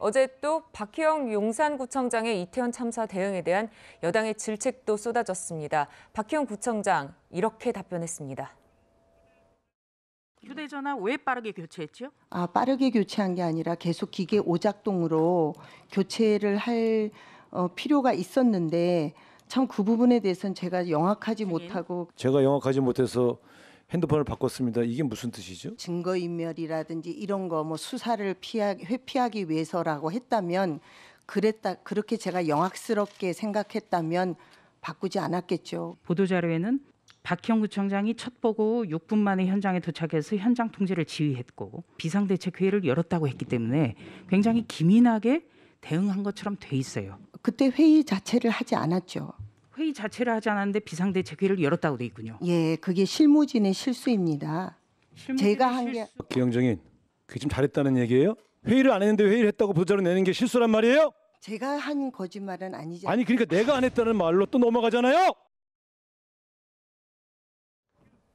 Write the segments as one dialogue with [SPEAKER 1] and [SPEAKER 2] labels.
[SPEAKER 1] 어제 또박혜영 용산구청장의 이태원 참사 대응에 대한 여당의 질책도 쏟아졌습니다. 박희영 구청장 이렇게 답변했습니다.
[SPEAKER 2] 휴대전화 왜 빠르게 교체했지아 빠르게 교체한 게 아니라 계속 기계 오작동으로 교체를 할 어, 필요가 있었는데 참 그 부분에 대해서는 제가 영악하지 못하고
[SPEAKER 3] 제가 영악하지 못해서 핸드폰을 바꿨습니다. 이게 무슨 뜻이죠?
[SPEAKER 2] 증거 인멸이라든지 이런 거뭐 수사를 피하 회피하기 위해서라고 했다면 그랬다 그렇게 제가 영악스럽게 생각했다면 바꾸지 않았겠죠. 보도자료에는 박형구청장이 첫 보고 6분 만에 현장에 도착해서 현장 통제를 지휘했고 비상대책회의를 열었다고 했기 때문에 굉장히 기민하게 대응한 것처럼 돼 있어요. 그때 회의 자체를 하지 않았죠. 회의 자체를 하지 않았는데 비상대책회를 열었다고 돼 있군요. 예, 그게 실무진의 실수입니다. 제가 한게
[SPEAKER 3] 기영정인 그게 좀 잘했다는 얘기예요? 회의를 안 했는데 회의를 했다고 보자로 내는 게 실수란 말이에요?
[SPEAKER 2] 제가 한 거짓말은 아니죠.
[SPEAKER 3] 아니 그러니까 내가 안 했다는 말로 또 넘어가잖아요.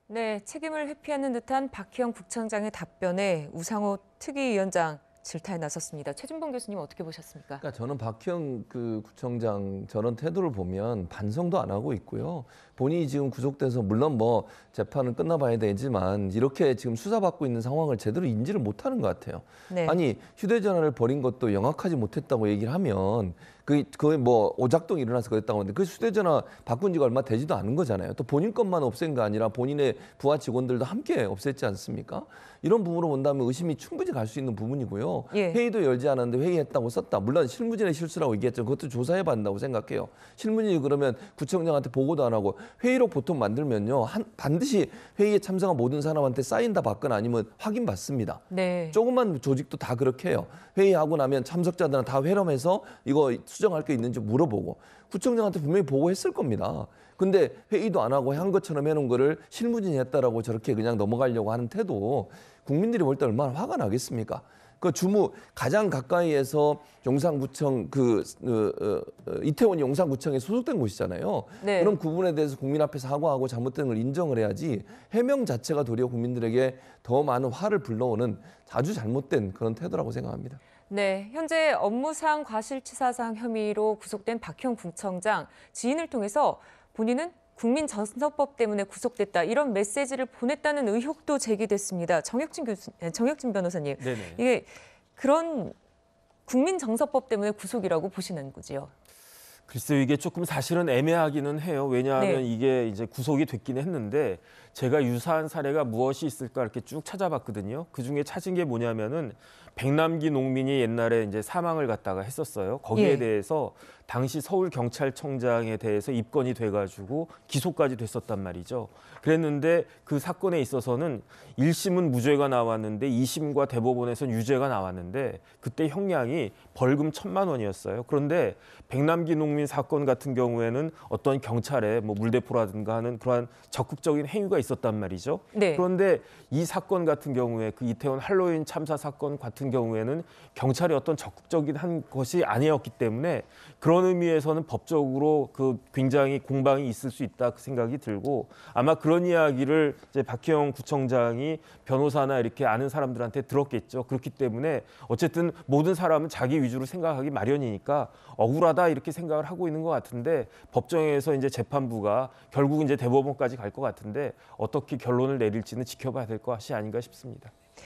[SPEAKER 1] 네, 책임을 회피하는 듯한 박희영 국장장의 답변에 우상호 특위위원장 질타에 나섰습니다. 최준봉 교수님 어떻게 보셨습니까?
[SPEAKER 3] 그러니까 저는 박희영 그 구청장 저런 태도를 보면 반성도 안 하고 있고요. 본인이 지금 구속돼서 물론 뭐 재판은 끝나봐야 되지만 이렇게 지금 수사받고 있는 상황을 제대로 인지를 못하는 것 같아요. 네. 아니 휴대전화를 버린 것도 영악하지 못했다고 얘기를 하면 그게 그뭐 오작동이 일어나서 그랬다고 하는데 그 휴대전화 바꾼 지가 얼마 되지도 않은 거잖아요. 또 본인 것만 없앤 게 아니라 본인의 부하 직원들도 함께 없앴지 않습니까? 이런 부분으로 본다면 의심이 충분히 갈 수 있는 부분이고요. 예. 회의도 열지 않았는데 회의했다고 썼다. 물론 실무진의 실수라고 얘기했죠. 그것도 조사해 봤다고 생각해요. 실무진이 그러면 구청장한테 보고도 안 하고 회의록 보통 만들면요. 한, 반드시 회의에 참석한 모든 사람한테 사인다 받거나 아니면 확인 받습니다. 네. 조그만 조직도 다 그렇게 해요. 회의하고 나면 참석자들은 다 회럼해서 이거 수정할 게 있는지 물어보고 구청장한테 분명히 보고했을 겁니다. 근데 회의도 안 하고 한 것처럼 해놓은 거를 실무진이 했다라고 저렇게 그냥 넘어가려고 하는 태도 국민들이 볼 때 얼마나 화가 나겠습니까? 그 주무 가장 가까이에서 용산구청 그 어, 어, 어 이태원 용산구청에 소속된 곳이잖아요. 네. 그런 그 부분에 대해서 국민 앞에 사과하고 잘못된 걸 인정을 해야지 해명 자체가 도리어 국민들에게 더 많은 화를 불러오는 아주 잘못된 그런 태도라고 생각합니다.
[SPEAKER 1] 네, 현재 업무상 과실치사상 혐의로 구속된 박형 군청장 지인을 통해서 본인은 국민 전선법 때문에 구속됐다 이런 메시지를 보냈다는 의혹도 제기됐습니다. 정혁진 교수, 네, 정혁진 변호사님, 네네. 이게 그런 국민 전서법 때문에 구속이라고 보시는 거지요?
[SPEAKER 4] 글쎄요, 이게 조금 사실은 애매하기는 해요. 왜냐하면 네. 이게 이제 구속이 됐긴 했는데 제가 유사한 사례가 무엇이 있을까 이렇게 쭉 찾아봤거든요. 그 중에 찾은 게 뭐냐면은 백남기 농민이 옛날에 이제 사망을 갖다가 했었어요. 거기에 예. 대해서 당시 서울 경찰청장에 대해서 입건이 돼가지고 기소까지 됐었단 말이죠. 그랬는데 그 사건에 있어서는 1심은 무죄가 나왔는데 2심과 대법원에서는 유죄가 나왔는데 그때 형량이 벌금 천만 원이었어요. 그런데 백남기 농민 사건 같은 경우에는 어떤 경찰에뭐 물대포라든가 하는 그러한 적극적인 행위가 있었단 말이죠. 네. 그런데 이 사건 같은 경우에 그 이태원 할로윈 참사 사건 같은 경우에는 경찰이 어떤 적극적인 한 것이 아니었기 때문에 그런 그런 의미에서는 법적으로 그 굉장히 공방이 있을 수 있다 그 생각이 들고 아마 그런 이야기를 이제 박희영 구청장이 변호사나 이렇게 아는 사람들한테 들었겠죠. 그렇기 때문에 어쨌든 모든 사람은 자기 위주로 생각하기 마련이니까 억울하다 이렇게 생각을 하고 있는 것 같은데 법정에서 이제 재판부가 결국 이제 대법원까지 갈 것 같은데 어떻게 결론을 내릴지는 지켜봐야 될 것이 아닌가 싶습니다.